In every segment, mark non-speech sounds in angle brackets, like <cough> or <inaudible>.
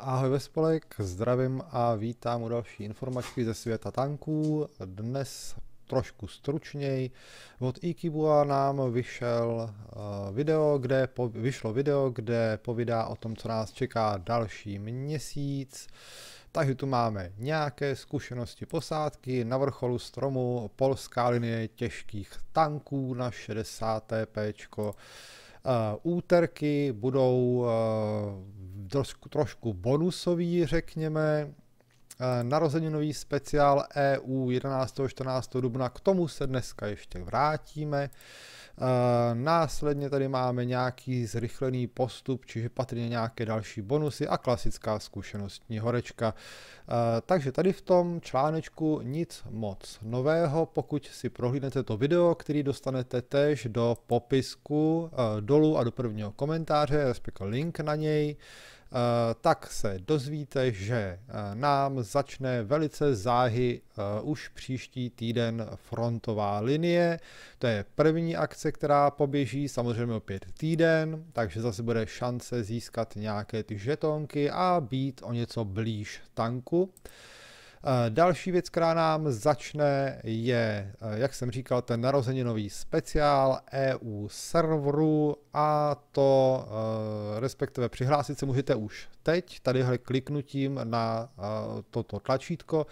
Ahoj Vespolek, zdravím a vítám u další informačky ze světa tanků. Dnes trošku stručněji. Od Ikibua nám vyšel eh, video, kde po, vyšlo video, kde povídá o tom, co nás čeká další měsíc. Takže tu máme nějaké zkušenosti posádky, na vrcholu stromu polská linie těžkých tanků na 60. pčko. Eh, úterky budou eh, trošku, trošku bonusový, řekněme, Eh, narozeninový speciál EU 11. 14. dubna, k tomu se dneska ještě vrátíme. Eh, následně tady máme nějaký zrychlený postup, čiže patrně nějaké další bonusy a klasická zkušenostní horečka. Eh, takže tady v tom článečku nic moc nového, pokud si prohlídnete to video, který dostanete tež do popisku dolů a do prvního komentáře, respektive link na něj, Eh, tak se dozvíte, že eh, nám začne velice záhy eh, už příští týden frontová linie. To je první akce, která poběží, samozřejmě opět týden, takže zase bude šance získat nějaké ty žetonky a být o něco blíž tanku. Eh, další věc, která nám začne, je, eh, jak jsem říkal, ten narozeninový speciál EU serveru a to eh, respektive přihlásit se můžete už teď, tady kliknutím na toto tlačítko,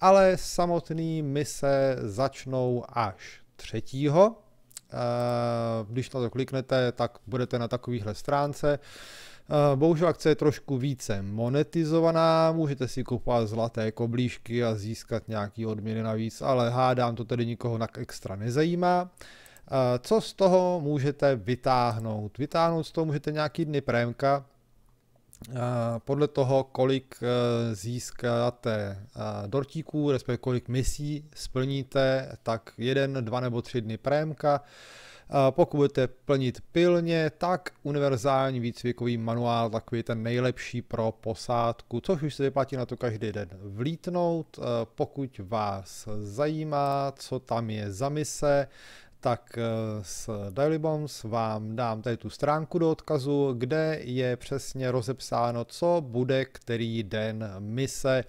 ale samotný mise začnou až třetího. Když na to kliknete, tak budete na takovýchhle stránce. Eh, bohužel akce je trošku více monetizovaná, můžete si kupovat zlaté koblížky a získat nějaký odměny navíc, ale hádám to tedy nikoho tak extra nezajímá. Eh, co z toho můžete vytáhnout? Vytáhnout z toho můžete nějaký dny prémka, eh, podle toho, kolik získáte dortíků, respektive kolik misí splníte, tak jeden, dva nebo tři dny prémka. Pokud budete plnit pilně, tak univerzální výcvikový manuál takový ten nejlepší pro posádku, což už se vyplatí na to každý den vlítnout. Pokud vás zajímá, co tam je za mise, tak e, s Daily Bombs vám dám tady tu stránku do odkazu, kde je přesně rozepsáno, co bude který den mise.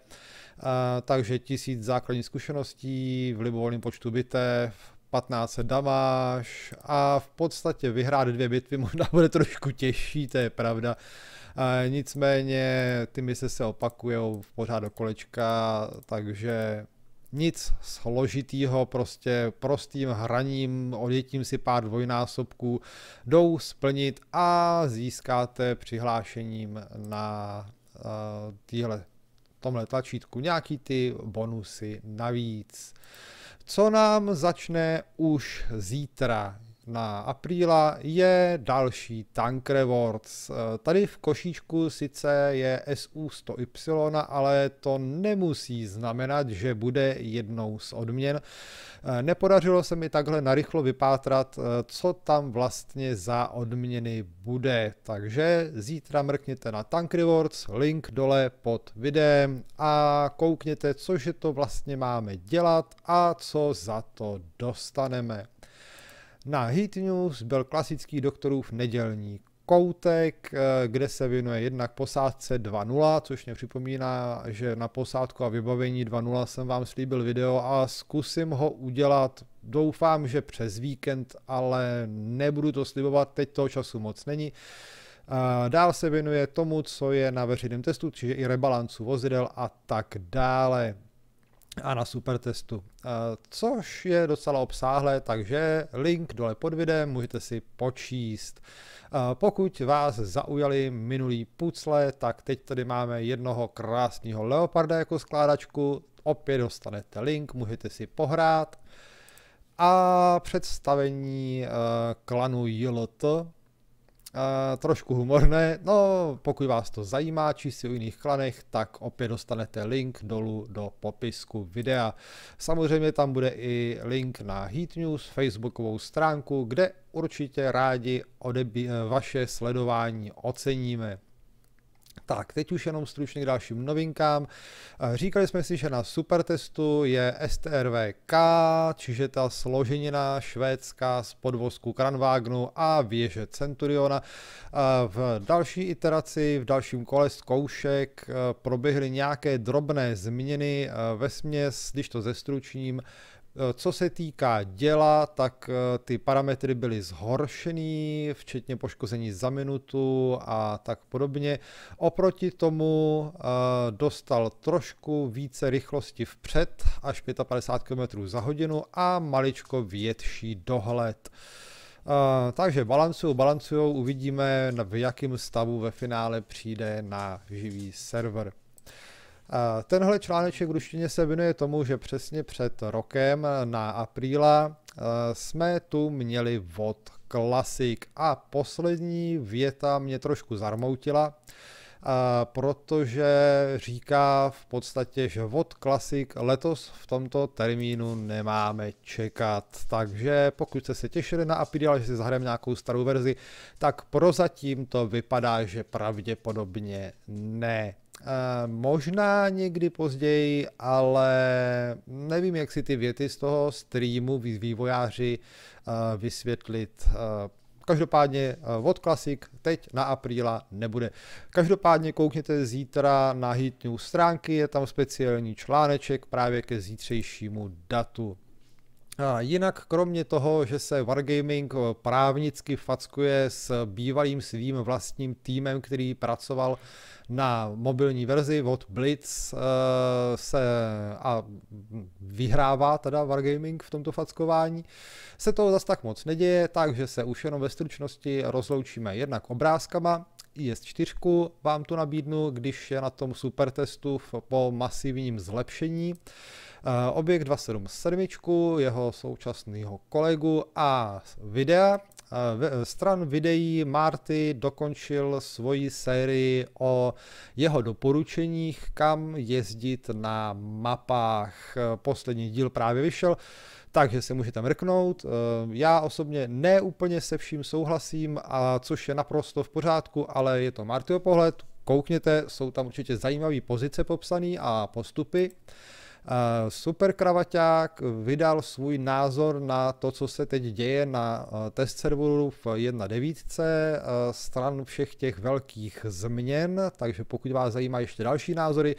Takže tisíc základních zkušeností v libovolném počtu bitev, 15 damáš a v podstatě vyhrát dvě bitvy možná bude trošku těžší, to je pravda. E, nicméně ty mise se opakují pořád do kolečka, takže nic složitýho, prostě prostým hraním, odjetím si pár dvojnásobků jdou splnit a získáte přihlášením na uh, týhle, tomhle tlačítku nějaký ty bonusy navíc. Uh, co nám začne už zítra na apríla je další Tank Rewards. Eh, tady v košíčku sice je SU100Y, ale to nemusí znamenat, že bude jednou z odměn. Eh, nepodařilo se mi takhle narychlo vypátrat, eh, co tam vlastně za odměny bude. Takže zítra mrkněte na Tank Rewards, link dole pod videem a koukněte, cože to vlastně máme dělat a co za to dostaneme. Na Heat News byl klasický doktorův nedělní koutek, eh, kde se věnuje jednak posádce 2.0, což mě připomíná, že na posádku a vybavení 2.0 jsem vám slíbil video a zkusím ho udělat, doufám, že přes víkend, ale nebudu to slibovat, teď toho času moc není. Eh, dál se věnuje tomu, co je na veřejném testu, čiže i rebalancu vozidel a tak dále a na supertestu, což je docela obsáhlé, takže link dole pod videem můžete si počíst. Pokud vás zaujali minulý pucle, tak teď tady máme jednoho krásného leoparda jako skládačku, opět dostanete link, můžete si pohrát. A představení eh, klanu JLT, trošku humorné, no pokud vás to zajímá, či si o jiných klanech, tak opět dostanete link dolů do popisku videa. Samozřejmě tam bude i link na Heat News, facebookovou stránku, kde určitě rádi odebí, vaše sledování oceníme. Tak, teď už jenom stručně k dalším novinkám. Eh, říkali jsme si, že na supertestu je STRVK, čiže ta složenina švédská z podvozku Kranvagnu a věže Centuriona. Eh, v další iteraci, v dalším kole zkoušek eh, proběhly nějaké drobné změny ve směs, když to zestručním, Eh, co se týká děla, tak eh, ty parametry byly zhoršený, včetně poškození za minutu a tak podobně. Oproti tomu eh, dostal trošku více rychlosti vpřed, až 55 km za hodinu a maličko větší dohled. takže balancuju, balancujou, uvidíme v jakém stavu ve finále přijde na živý server. Tenhle článeček v ruštině se věnuje tomu, že přesně před rokem na apríla e, jsme tu měli VOD klasik a poslední věta mě trošku zarmoutila, e, protože říká v podstatě, že VOD klasik letos v tomto termínu nemáme čekat. Takže pokud jste se těšili na apríla, že si zahrajeme nějakou starou verzi, tak prozatím to vypadá, že pravděpodobně ne. Eh, možná někdy později, ale nevím, jak si ty věty z toho streamu vývojáři eh, vysvětlit. Eh, každopádně od Classic teď na apríla nebude. Každopádně koukněte zítra na Hit News stránky, je tam speciální článeček právě ke zítřejšímu datu. A jinak kromě toho, že se Wargaming eh, právnicky fackuje s bývalým svým vlastním týmem, který pracoval na mobilní verzi od Blitz eh, se a vyhrává teda Wargaming v tomto fackování, se to zas tak moc neděje, takže se už jenom ve stručnosti rozloučíme jednak obrázkama, IS4 vám tu nabídnu, když je na tom super testu po masivním zlepšení. Eh, objekt 277, jeho současného kolegu a videa stran videí Marty dokončil svoji sérii o jeho doporučeních, kam jezdit na mapách. Poslední díl právě vyšel, takže se můžete mrknout. E, já osobně neúplně se vším souhlasím, a což je naprosto v pořádku, ale je to Martyho pohled, koukněte, jsou tam určitě zajímavé pozice popsané a postupy. Super Kravaťák vydal svůj názor na to, co se teď děje na eh, test serveru v 1.9 eh, stran všech těch velkých změn, takže pokud vás zajímá ještě další názory,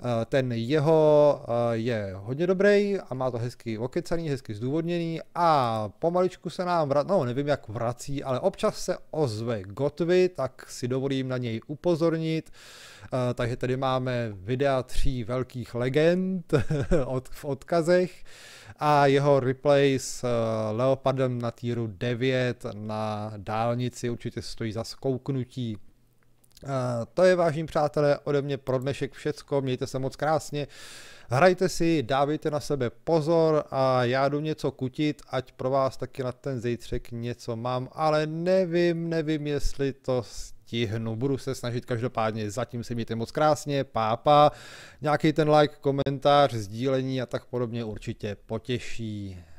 Eh, ten jeho eh, je hodně dobrý a má to hezky okecaný, hezky zdůvodněný a pomaličku se nám vrací, no nevím jak vrací, ale občas se ozve Gotvy, tak si dovolím na něj upozornit. Eh, takže tady máme videa tří velkých legend <laughs> v odkazech a jeho replay s Leopardem na týru 9 na dálnici určitě stojí za skouknutí to je vážní přátelé ode mě pro dnešek všecko, mějte se moc krásně, hrajte si, dávejte na sebe pozor a já jdu něco kutit, ať pro vás taky na ten zítřek něco mám, ale nevím, nevím jestli to stihnu, budu se snažit každopádně, zatím se mějte moc krásně, pápa, nějaký ten like, komentář, sdílení a tak podobně určitě potěší.